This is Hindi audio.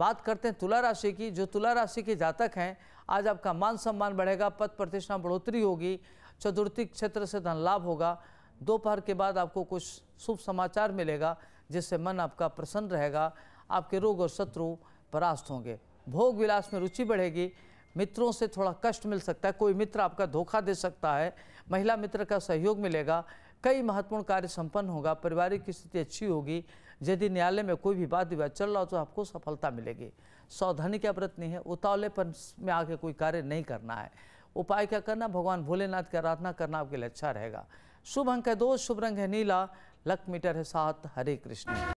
बात करते हैं तुला राशि की जो तुला राशि के जातक हैं आज आपका मान सम्मान बढ़ेगा पद प्रतिष्ठा बढ़ोतरी होगी चतुर्थी क्षेत्र से धन लाभ होगा दोपहर के बाद आपको कुछ शुभ समाचार मिलेगा जिससे मन आपका प्रसन्न रहेगा आपके रोग और शत्रु परास्त होंगे भोग विलास में रुचि बढ़ेगी मित्रों से थोड़ा कष्ट मिल सकता है कोई मित्र आपका धोखा दे सकता है महिला मित्र का सहयोग मिलेगा कई महत्वपूर्ण कार्य संपन्न होगा पारिवारिक स्थिति अच्छी होगी यदि न्यायालय में कोई भी वाद विवाद चल रहा हो तो आपको सफलता मिलेगी सावधानी क्या नहीं है उतावलेपन में आके कोई कार्य नहीं करना है उपाय क्या करना भगवान भोलेनाथ की आराधना करना आपके लिए अच्छा रहेगा शुभ अंक है दो शुभ रंग है नीला लक मीटर है सात हरे कृष्ण